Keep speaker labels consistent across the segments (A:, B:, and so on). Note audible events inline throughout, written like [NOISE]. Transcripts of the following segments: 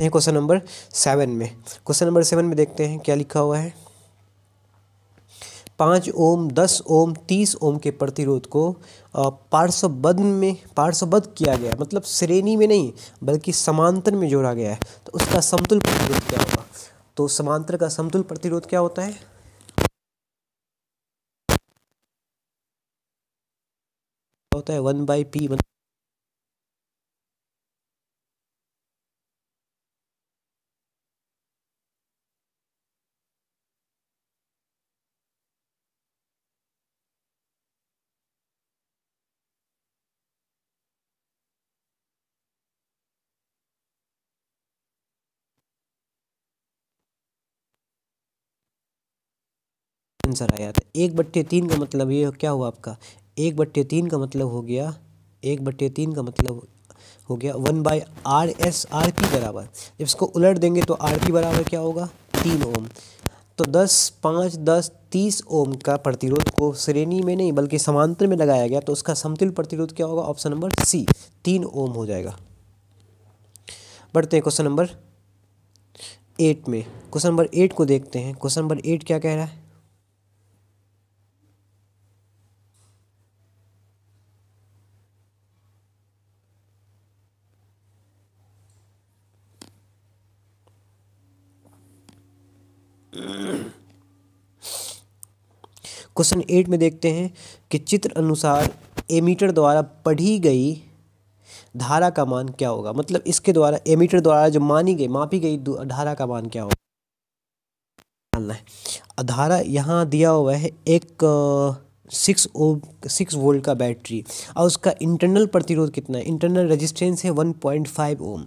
A: देखते हैं question number seven में क्वेश्चन नंबर सेवन में देखते हैं क्या लिखा हुआ है पाँच ओम दस ओम तीस ओम के प्रतिरोध को पार्श्वबद्ध में पार्श्वबद्ध किया गया मतलब श्रेणी में नहीं बल्कि समांतर में जोड़ा गया है तो उसका समतुल प्रतिरोध क्या होगा तो समांतर का समतुल प्रतिरोध क्या होता है होता है वन बाई पी मतलब आंसर आया था तो एक बट्टे तीन का मतलब ये क्या हुआ आपका एक बट्टे तीन का मतलब हो गया एक बट्टे तीन का मतलब हो गया one by R S R P बराबर जब इसको उलट देंगे तो आर पी बराबर क्या होगा तीन ओम तो दस पाँच दस तीस ओम का प्रतिरोध को श्रेणी में नहीं बल्कि समांतर में लगाया गया तो उसका समतुल प्रतिरोध क्या होगा ऑप्शन नंबर सी तीन ओम हो जाएगा बढ़ते हैं क्वेश्चन नंबर एट में क्वेश्चन नंबर एट को देखते हैं क्वेश्चन नंबर एट क्या कह रहा है क्वेश्चन एट में देखते हैं कि चित्र अनुसार एमीटर द्वारा पढ़ी गई धारा का मान क्या होगा मतलब इसके द्वारा एमीटर द्वारा जो मानी गई मापी गई धारा का मान क्या होगा धारा यहाँ दिया हुआ है एक सिक्स ओ सिक्स वोल्ट का बैटरी और उसका इंटरनल प्रतिरोध कितना है इंटरनल रजिस्टेंस है वन पॉइंट फाइव ओम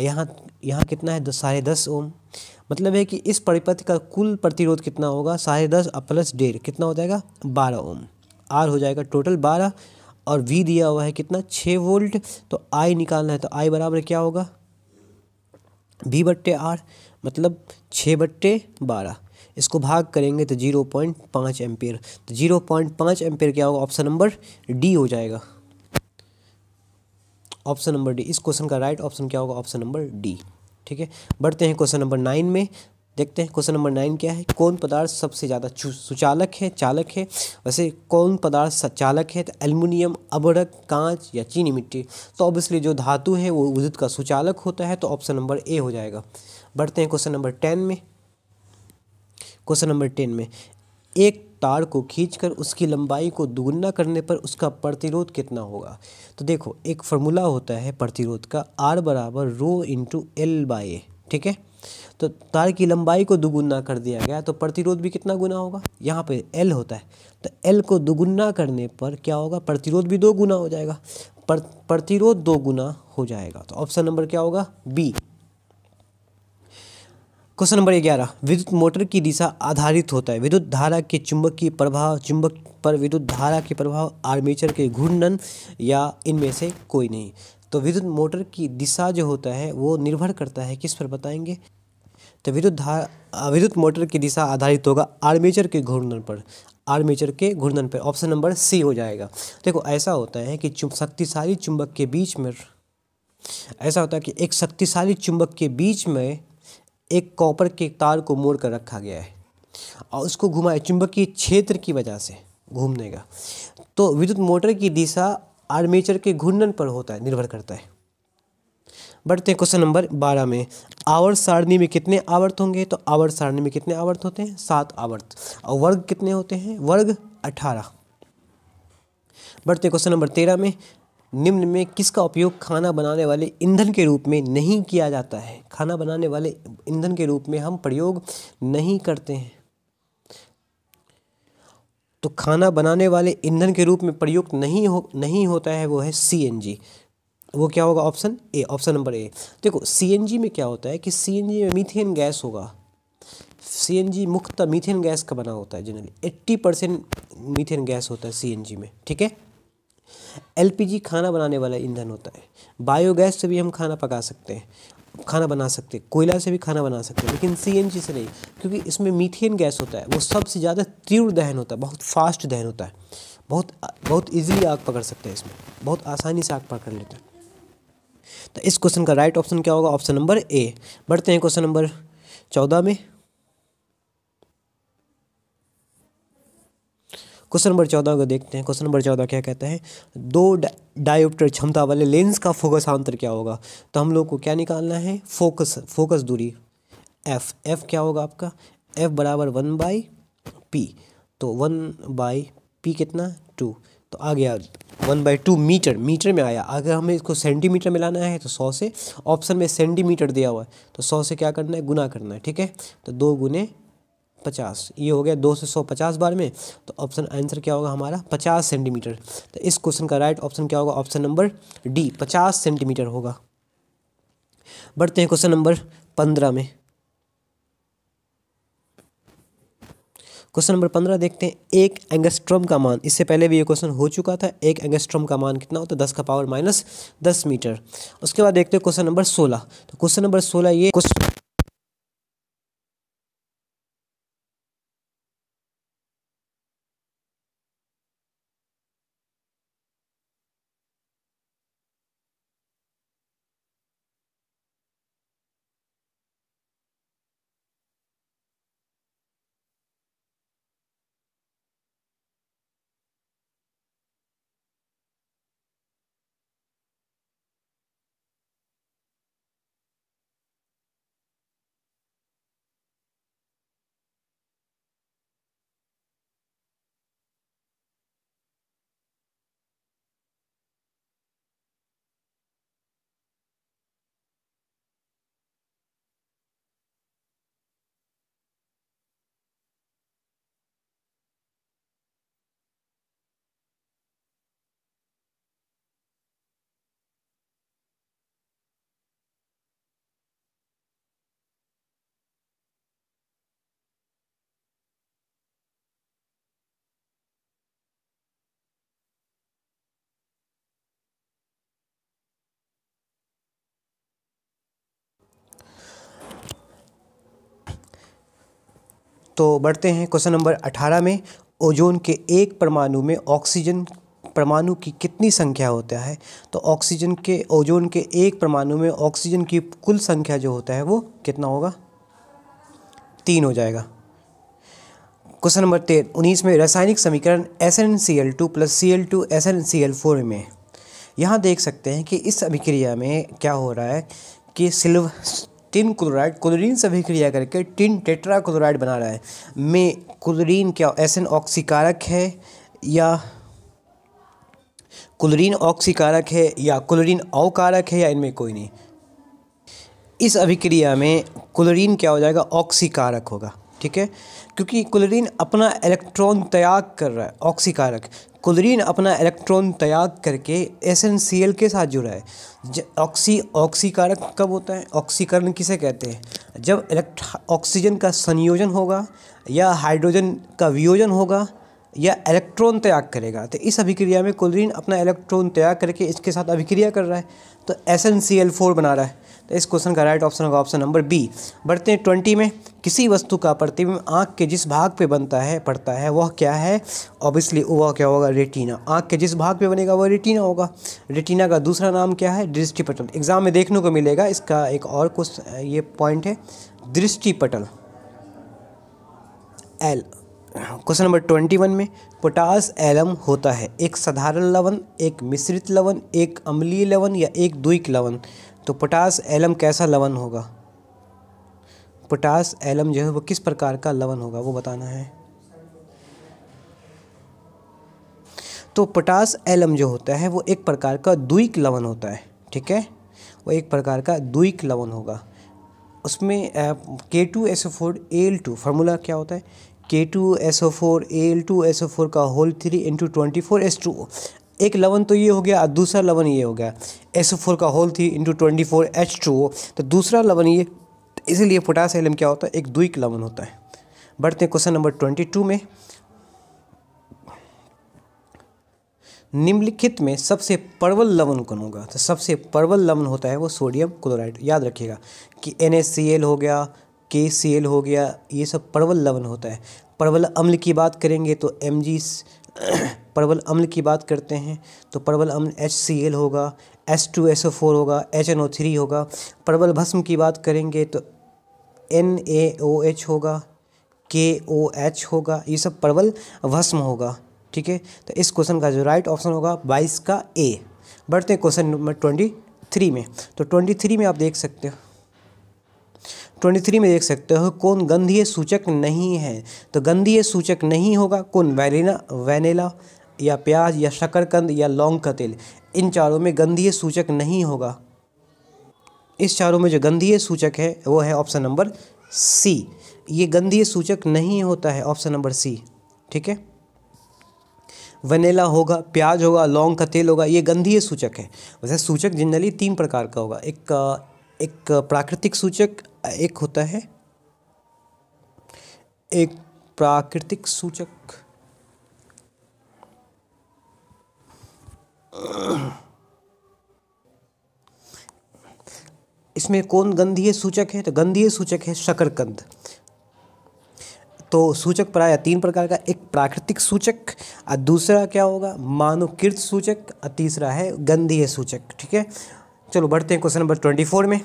A: यहाँ यहाँ कितना है साढ़े दस ओम मतलब है कि इस परिपथ का कुल प्रतिरोध कितना होगा साढ़े दस और प्लस डेढ़ कितना हो जाएगा बारह ओम आर हो जाएगा टोटल बारह और वी दिया हुआ है कितना छः वोल्ट तो आई निकालना है तो आई बराबर क्या होगा वी बट्टे आर मतलब छः बट्टे बारह इसको भाग करेंगे तो जीरो पॉइंट पाँच एम्पेयर तो जीरो पॉइंट पाँच एम्पेयर क्या होगा ऑप्शन नंबर डी हो जाएगा ऑप्शन नंबर डी इस क्वेश्चन का राइट ऑप्शन क्या होगा ऑप्शन नंबर डी ठीक है बढ़ते हैं क्वेश्चन नंबर नाइन में देखते हैं क्वेश्चन नंबर नाइन क्या है कौन पदार्थ सबसे ज़्यादा सुचालक है चालक है वैसे कौन पदार्थ चालक है तो एल्युमिनियम अबरक कांच या चीनी मिट्टी तो ऑब्वियसली जो धातु है वो उदित का सुचालक होता है तो ऑप्शन नंबर ए हो जाएगा बढ़ते हैं क्वेश्चन नंबर टेन में क्वेश्चन नंबर टेन में एक तार को खींचकर उसकी लंबाई को दुगुना करने पर उसका प्रतिरोध कितना होगा तो देखो एक फार्मूला होता है प्रतिरोध का आर बराबर rho into L by A ठीक है तो तार की लंबाई को दुगुना कर दिया गया तो प्रतिरोध भी कितना गुना होगा यहाँ पे एल होता है तो एल को दुगुना करने पर क्या होगा प्रतिरोध भी दो गुना हो जाएगा प्रतिरोध दो गुना हो जाएगा तो ऑप्शन नंबर क्या होगा बी क्वेश्चन नंबर ग्यारह विद्युत मोटर की दिशा आधारित होता है विद्युत धारा के चुंबक की प्रभाव चुंबक पर विद्युत धारा के प्रभाव आर्मेचर के घूर्णन या इनमें से कोई नहीं तो विद्युत मोटर की दिशा जो होता है वो निर्भर करता है किस पर बताएंगे तो विद्युत धारा विद्युत मोटर की दिशा आधारित होगा आर्मेचर के घूर्णन पर आर्मेचर के घूर्णन पर ऑप्शन नंबर सी हो जाएगा देखो ऐसा होता है कि शक्तिशाली चुंबक के बीच में ऐसा होता है कि एक शक्तिशाली चुंबक के बीच में एक कॉपर के तार को मोड़ कर रखा गया है और उसको घुमाया चुंबकीय क्षेत्र की वजह से घूमने का तो विद्युत मोटर की दिशा आर्मेचर के घूर्णन पर होता है निर्भर करता है बढ़ते हैं क्वेश्चन नंबर बारह में आवर्त सारणी में कितने आवर्त होंगे तो आवर्त सारणी में कितने आवर्त होते हैं सात आवर्त और वर्ग कितने होते हैं वर्ग अठारह बढ़ते क्वेश्चन नंबर तेरह में निम्न में किसका उपयोग खाना बनाने वाले ईंधन के रूप में नहीं किया जाता है खाना बनाने वाले ईंधन के रूप में हम प्रयोग नहीं करते हैं तो खाना बनाने वाले ईंधन के रूप में प्रयुक्त नहीं हो नहीं होता है वो है सी वो क्या होगा option A option number A देखो सी में क्या होता है कि सी में मीथेन गैस होगा सी मुख्यतः मीथेन गैस का बना होता है generally eighty percent methane gas होता है सी में ठीक है एलपीजी खाना बनाने वाला ईंधन होता है बायोगैस से भी हम खाना पका सकते हैं खाना बना सकते हैं कोयला से भी खाना बना सकते हैं लेकिन सीएनजी से नहीं क्योंकि इसमें मीथेन गैस होता है वो सबसे ज़्यादा तीव्र दहन होता है बहुत फास्ट दहन होता है बहुत बहुत ईजिली आग पकड़ सकते हैं इसमें बहुत आसानी से आग पकड़ लेते हैं तो इस क्वेश्चन का राइट ऑप्शन क्या होगा ऑप्शन नंबर ए बढ़ते हैं क्वेश्चन नंबर चौदह में क्वेश्चन नंबर चौदह को देखते हैं क्वेश्चन नंबर चौदह क्या कहते हैं दो डायोप्टर क्षमता वाले लेंस का फोकस अंतर क्या होगा तो हम लोग को क्या निकालना है फोकस फोकस दूरी एफ एफ क्या होगा आपका एफ बराबर वन बाई पी तो वन बाई पी कितना टू तो आ गया one by two metre metre में आया अगर हमें इसको सेंटीमीटर में लाना है तो सौ से ऑप्शन में सेंटीमीटर दिया हुआ है तो सौ से क्या करना है गुना करना है ठीक है तो दो गुने पचास ये हो गया दो से सौ पचास बार में तो ऑप्शन आंसर क्या होगा हमारा पचास सेंटीमीटर तो इस क्वेश्चन का राइट ऑप्शन क्या होगा ऑप्शन नंबर डी पचास सेंटीमीटर होगा बढ़ते हैं क्वेश्चन नंबर पंद्रह में क्वेश्चन नंबर पंद्रह देखते हैं एक एंगस्ट्रम का मान इससे पहले भी ये क्वेश्चन हो चुका था एक एंगस्ट्रम का मान कितना होता है दस का पावर माइनस दस मीटर उसके बाद देखते हैं क्वेश्चन नंबर सोलह तो क्वेश्चन नंबर सोलह ये क्वेश्चन तो बढ़ते हैं क्वेश्चन नंबर अठारह में ओजोन के एक परमाणु में ऑक्सीजन परमाणु की कितनी संख्या होता है तो ऑक्सीजन के ओजोन के एक परमाणु में ऑक्सीजन की कुल संख्या जो होता है वो कितना होगा तीन हो जाएगा क्वेश्चन नंबर तेरह उन्नीस में रासायनिक समीकरण S N C L two plus C L two S N C L four में यहाँ देख सकते हैं कि इस अभिक्रिया में क्या हो रहा है कि सिल्वर टिन क्लोराइड क्लोरीन से भी क्रिया करके टिन टेट्रा क्लोराइड बना रहा है में क्लोरीन क्या एस एन ऑक्सीकारक है या क्लोरीन ऑक्सीकारक है या क्लोरीन अवकारक है या इनमें कोई नहीं इस अभिक्रिया में क्लोरीन क्या हो जाएगा ऑक्सीकारक होगा ठीक है क्योंकि क्लोरीन अपना इलेक्ट्रॉन त्याग कर रहा है ऑक्सीकारक कुलरीन अपना इलेक्ट्रॉन त्याग करके एस एन सी एल के साथ जुड़ा है ऑक्सी ऑक्सीकारक कब होता है ऑक्सीकरण किसे कहते हैं जब इलेक्ट्रा ऑक्सीजन का संयोजन होगा या हाइड्रोजन का वियोजन होगा या इलेक्ट्रॉन त्याग करेगा तो इस अभिक्रिया में क्लोरीन अपना इलेक्ट्रॉन त्याग करके इसके साथ अभिक्रिया कर रहा है तो S N C L four बना रहा है तो इस क्वेश्चन का राइट ऑप्शन होगा ऑप्शन नंबर बी बढ़ते हैं ट्वेंटी में किसी वस्तु का प्रतिबिंब आँख के जिस भाग पे बनता है पड़ता है वह क्या है ऑब्वियसली वह क्या होगा रेटिना आँख के जिस भाग पे बनेगा वह रेटिना होगा रेटिना का दूसरा नाम क्या है दृष्टिपटल एग्जाम में देखने को मिलेगा इसका एक और क्वेश्चन ये पॉइंट है दृष्टिपटल L question number twenty one में पोटास एलम होता है एक साधारण लवण एक मिश्रित लवण एक अम्लीय लवण या एक द्विक लवण तो पोटास एलम कैसा लवण होगा पोटास एलम जो है वो किस प्रकार का लवण होगा वो बताना है तो पोटास एलम जो होता है वो एक प्रकार का द्विक लवण होता है ठीक है वो एक प्रकार का द्विक लवण होगा उसमें K two S four L two formula क्या होता है K two S O four A L two S O four का whole three into twenty four S two एक लवन तो ये हो गया और दूसरा लवन ये हो गया एस ओ फोर का whole three into twenty four H two तो दूसरा लवन ये इसीलिए पोटास एलम क्या होता है एक दुईक लवन होता है बढ़ते हैं क्वेश्चन नंबर ट्वेंटी टू में निम्नलिखित में सबसे प्रबल लवण कौन होगा तो सबसे प्रबल लवण होता है वो सोडियम क्लोराइड याद रखिएगा कि एन हो गया के एल हो गया ये सब परवल लवण होता है परवल अम्ल की बात करेंगे तो एम जी [CLEARS THROAT] परवल अम्ल की बात करते हैं तो परवल अम्ल एच सी एल होगा S two S O four होगा एच एन ओ थ्री होगा परवल भस्म की बात करेंगे तो एन ए ओ एच होगा के ओ एच होगा ये सब परवल भस्म होगा ठीक है तो इस क्वेश्चन का जो राइट ऑप्शन होगा बाईस का ए बढ़ते हैं क्वेश्चन नंबर ट्वेंटी थ्री में तो ट्वेंटी थ्री में आप देख सकते हो 23 में देख सकते हो कौन गंधीय सूचक नहीं है तो गंधीय सूचक नहीं होगा कौन वैलिना वैनिला या प्याज या शकरकंद या लौंग का तेल इन चारों में गंधीय सूचक नहीं होगा इस चारों में जो गंधीय सूचक है वो है ऑप्शन नंबर सी ये गंधीय सूचक नहीं होता है ऑप्शन नंबर सी ठीक है वनीला होगा प्याज होगा लौंग का तेल होगा ये गंधीय सूचक है वैसे सूचक जनरली तीन प्रकार का होगा एक एक प्राकृतिक सूचक एक होता है एक प्राकृतिक सूचक इसमें कौन गंधीय सूचक है तो गंधीय सूचक है शकरकंद तो सूचक प्राय तीन प्रकार का एक प्राकृतिक सूचक और दूसरा क्या होगा मानुकृत सूचक और तीसरा है गंधीय सूचक ठीक है चलो बढ़ते हैं क्वेश्चन नंबर ट्वेंटी फोर में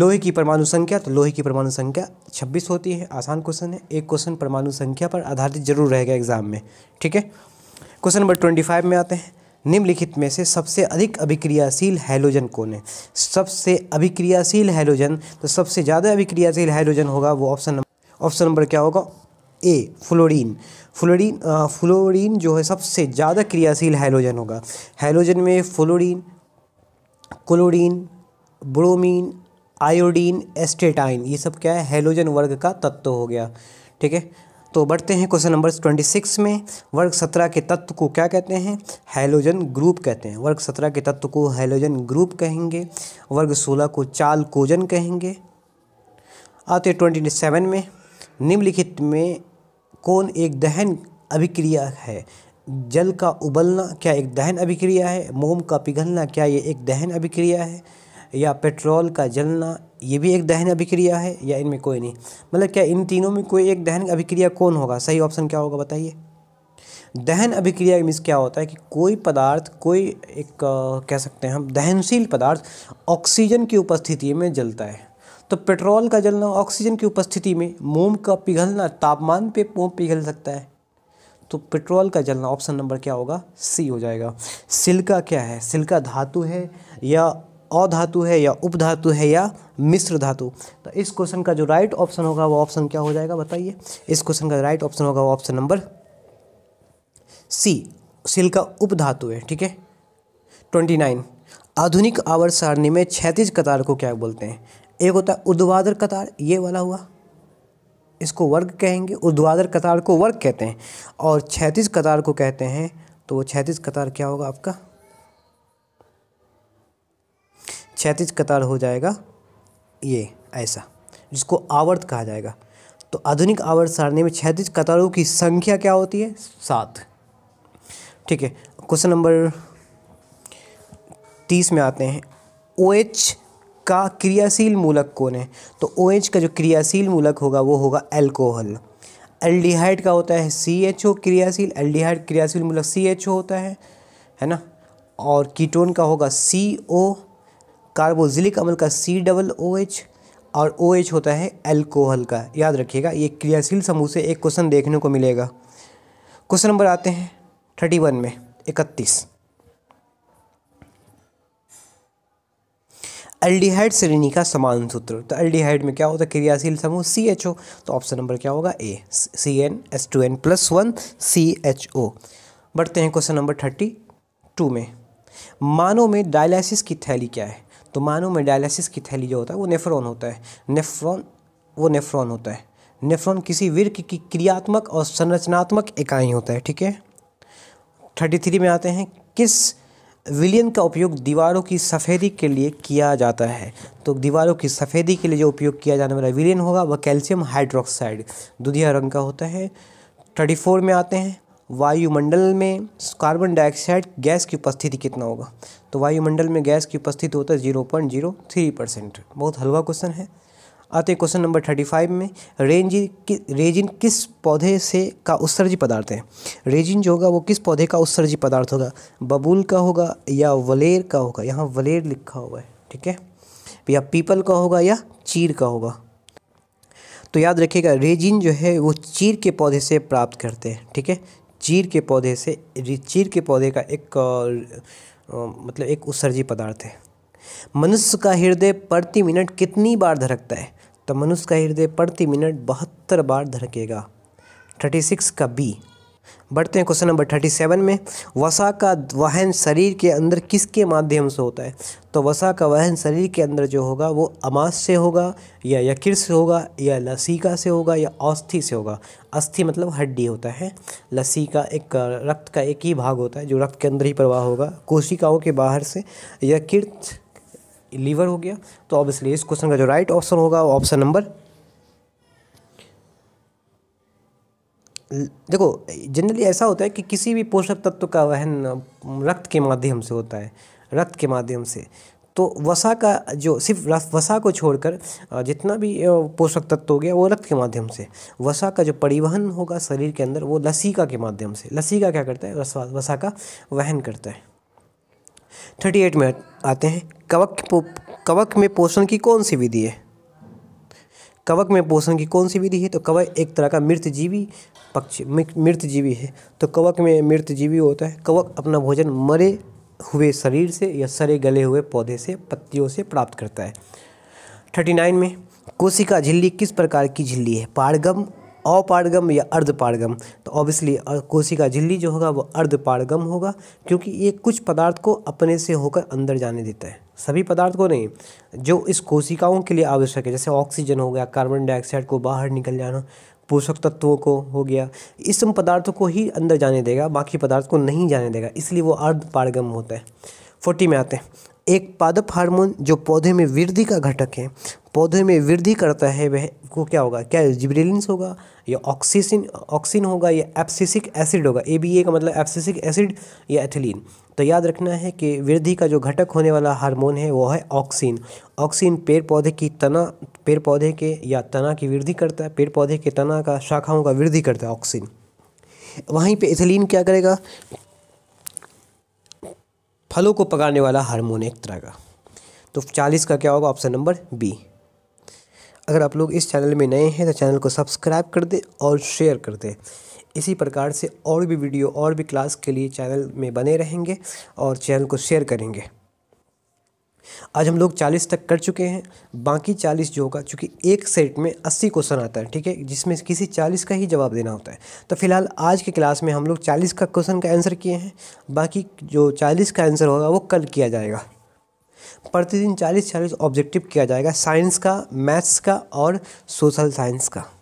A: लोहे की परमाणु संख्या तो लोहे की परमाणु संख्या छब्बीस होती है आसान क्वेश्चन है एक क्वेश्चन परमाणु संख्या पर आधारित जरूर रहेगा एग्जाम में ठीक है क्वेश्चन नंबर ट्वेंटी फाइव में आते हैं निम्नलिखित में से सबसे अधिक अभिक्रियाशील हाइड्रोजन कौन है सबसे अभिक्रियाशील हाइड्रोजन तो सबसे ज़्यादा अभिक्रियाशील हाइड्रोजन होगा वो ऑप्शन नंबर ऑप्शन नंबर क्या होगा ए फ्लोरीन फ्लोरीन फ्लोरीन जो है सबसे ज़्यादा क्रियाशील हाइड्रोजन होगा हाइड्रोजन में fluorine chlorine bromine iodine astatine ये सब क्या है हेलोजन वर्ग का तत्व हो गया ठीक है तो बढ़ते हैं क्वेश्चन नंबर ट्वेंटी सिक्स में वर्ग सत्रह के तत्व को क्या कहते हैं हेलोजन ग्रुप कहते हैं वर्ग सत्रह के तत्व को हेलोजन ग्रुप कहेंगे वर्ग सोलह को चाल कोजन कहेंगे आते ट्वेंटी सेवन में निम्नलिखित में कौन एक दहन अभिक्रिया है जल का उबलना क्या एक दहन अभिक्रिया है मोम का पिघलना क्या ये एक दहन अभिक्रिया है या पेट्रोल का जलना ये भी एक दहन अभिक्रिया है या इनमें कोई नहीं मतलब क्या इन तीनों में कोई एक दहन अभिक्रिया कौन होगा सही ऑप्शन क्या होगा बताइए दहन अभिक्रिया मीन्स क्या होता है कि कोई पदार्थ कोई एक कह सकते हैं हम दहनशील पदार्थ ऑक्सीजन की उपस्थिति में जलता है तो पेट्रोल का जलना ऑक्सीजन की उपस्थिति में मोम का पिघलना तापमान पे मोम पिघल सकता है तो पेट्रोल का जलना ऑप्शन नंबर क्या होगा सी हो जाएगा सिल्का क्या है सिल्का धातु है या अधातु है या उपधातु है या मिश्र धातु तो इस क्वेश्चन का जो राइट ऑप्शन होगा वो ऑप्शन क्या हो जाएगा बताइए इस क्वेश्चन का राइट ऑप्शन होगा वो ऑप्शन नंबर सी सिल्का उपधातु है ठीक है ट्वेंटी नाइन आधुनिक आवर्त सारणी में छैतीस कतार को क्या बोलते हैं एक होता है उद्वादर कतार ये वाला हुआ इसको वर्ग कहेंगे ऊर्ध्वाधर कतार को वर्ग कहते हैं और छैतीस कतार को कहते हैं तो वो छैतीस कतार क्या होगा आपका छैतीस कतार हो जाएगा ये ऐसा जिसको आवर्त कहा जाएगा तो आधुनिक आवर्त सारणी में छैतीस कतारों की संख्या क्या होती है सात ठीक है क्वेश्चन नंबर तीस में आते हैं ओ एच का क्रियाशील मूलक कौन है तो ओ OH का जो क्रियाशील मूलक होगा वो होगा एल्कोहल एल्डिहाइड का होता है सी एच ओ क्रियाशील एल्डिहाइड क्रियाशील मूलक सी एच ओ होता है है ना और कीटोन का होगा सी ओ कार्बोजिलिक अम्ल का सी डबल ओ एच और ओ OH एच होता है एल्कोहल का याद रखिएगा ये क्रियाशील समूह से एक क्वेश्चन देखने को मिलेगा क्वेश्चन नंबर आते हैं थर्टी वन में इकतीस अल्डीहाइड श्रेणी का समान सूत्र तो अल्डीहाइड में क्या होता है क्रियाशील समूह सी एच ओ तो ऑप्शन नंबर क्या होगा A C N S two N plus one C H O बढ़ते हैं क्वेश्चन नंबर थर्टी टू में मानव में डायलिसिस की थैली क्या है तो मानव में डायलिसिस की थैली जो होता है वो नेफ्रॉन होता है नेफ्रॉन वो नेफ्रॉन होता है नेफ्रॉन किसी वीर की क्रियात्मक और संरचनात्मक इकाई होता है ठीक है थर्टी थ्री में आते हैं किस विलियन का उपयोग दीवारों की सफ़ेदी के लिए किया जाता है तो दीवारों की सफ़ेदी के लिए जो उपयोग किया जाने वाला विलियन होगा वह कैल्शियम हाइड्रोक्साइड दुधिया रंग का होता है थर्टी फोर में आते हैं वायुमंडल में कार्बन डाइऑक्साइड गैस की उपस्थिति कितना होगा तो वायुमंडल में गैस की उपस्थिति होता है zero point zero three percent बहुत हलवा क्वेश्चन है आते हैं क्वेश्चन नंबर थर्टी फाइव में रेंजी कि, रेजिन किस पौधे से का उत्सर्जी पदार्थ है रेजिन जो होगा वो किस पौधे का उत्सर्जी पदार्थ होगा बबूल का होगा या वलेर का होगा यहाँ वलेर लिखा हुआ है ठीक है या पीपल का होगा या चीर का होगा तो याद रखिएगा रेजिन जो है वो चीर के पौधे से प्राप्त करते हैं ठीक है चीर के पौधे से चीर के पौधे का एक आ, मतलब एक उत्सर्जी पदार्थ है मनुष्य का हृदय प्रति मिनट कितनी बार धड़कता है तो मनुष्य का हृदय प्रति मिनट बहत्तर बार धड़केगा थर्टी सिक्स का बी बढ़ते हैं क्वेश्चन नंबर थर्टी सेवन में वसा का वहन शरीर के अंदर किसके माध्यम से होता है तो वसा का वहन शरीर के अंदर जो होगा वो अमास से होगा या यकृत से होगा या लसीका से होगा या औस्थि से होगा अस्थि मतलब हड्डी होता है लसीका एक रक्त का एक ही भाग होता है जो रक्त के अंदर ही प्रवाह होगा कोशिकाओं के बाहर से यकृत लीवर हो गया तो ऑब्वियसली इस क्वेश्चन का जो राइट ऑप्शन होगा वो ऑप्शन नंबर देखो जनरली ऐसा होता है कि किसी भी पोषक तत्व का वहन रक्त के माध्यम से होता है रक्त के माध्यम से तो वसा का जो सिर्फ वसा को छोड़कर जितना भी पोषक तत्व हो गया वो रक्त के माध्यम से वसा का जो परिवहन होगा शरीर के अंदर वो लसीका के माध्यम से लसीका क्या करता है वसा वसा का वहन करता है थर्टी एट में आते हैं कवक कवक में पोषण की कौन सी विधि है कवक में पोषण की कौन सी विधि है तो कवक एक तरह का मृतजीवी पक्षी मृतजीवी है तो कवक में मृतजीवी होता है कवक अपना भोजन मरे हुए शरीर से या सरे गले हुए पौधे से पत्तियों से प्राप्त करता है थर्टी नाइन में कोशिका झिल्ली किस प्रकार की झिल्ली है पारगम अपारगम या अर्धपारगम तो ऑब्वियसली कोशिका झिल्ली जो होगा वो अर्धपारगम होगा क्योंकि ये कुछ पदार्थ को अपने से होकर अंदर जाने देता है सभी पदार्थ को नहीं जो इस कोशिकाओं के लिए आवश्यक है जैसे ऑक्सीजन हो गया कार्बन डाइऑक्साइड को बाहर निकल जाना पोषक तत्वों को हो गया इस पदार्थों को ही अंदर जाने देगा बाकी पदार्थ को नहीं जाने देगा इसलिए वो अर्ध पारगम होता है फोर्टी में आते हैं एक पादप हार्मोन जो पौधे में वृद्धि का घटक है पौधे में वृद्धि करता है वह को क्या होगा क्या जिब्रेलिन्स होगा या ऑक्सीसिन ऑक्सीन होगा या एप्सिसिक एसिड होगा ए बी ए का मतलब एप्सिसिक एसिड या एथिलीन तो याद रखना है कि वृद्धि का जो घटक होने वाला हार्मोन है वो है ऑक्सीन ऑक्सीन पेड़ पौधे की तना पेड़ पौधे के या तना की वृद्धि करता है पेड़ पौधे के तना का शाखाओं का वृद्धि करता है ऑक्सीन वहीं पे इथिलीन क्या करेगा फलों को पकाने वाला हार्मोन एक तरह का तो चालीस का क्या होगा ऑप्शन नंबर बी अगर आप लोग इस चैनल में नए हैं तो चैनल को सब्सक्राइब कर दें और शेयर कर दें इसी प्रकार से और भी वीडियो और भी क्लास के लिए चैनल में बने रहेंगे और चैनल को शेयर करेंगे आज हम लोग चालीस तक कर चुके हैं बाकी चालीस जो होगा चूँकि एक सेट में अस्सी क्वेश्चन आता है ठीक है जिसमें किसी चालीस का ही जवाब देना होता है तो फिलहाल आज के क्लास में हम लोग चालीस का क्वेश्चन का आंसर किए हैं बाकी जो चालीस का आंसर होगा वो कल किया जाएगा प्रतिदिन चालीस चालीस ऑब्जेक्टिव किया जाएगा साइंस का मैथ्स का और सोशल साइंस का